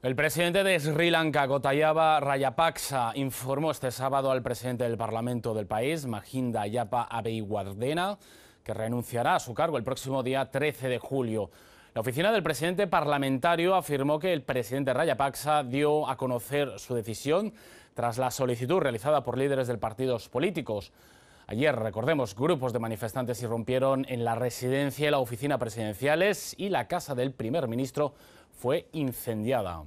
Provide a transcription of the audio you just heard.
El presidente de Sri Lanka, Gotayaba Rayapaksa, informó este sábado al presidente del Parlamento del país, Mahinda Yapa Abeywardena, que renunciará a su cargo el próximo día 13 de julio. La oficina del presidente parlamentario afirmó que el presidente Rayapaksa dio a conocer su decisión tras la solicitud realizada por líderes de partidos políticos. Ayer, recordemos, grupos de manifestantes irrumpieron en la residencia y la oficina presidenciales y la casa del primer ministro fue incendiada.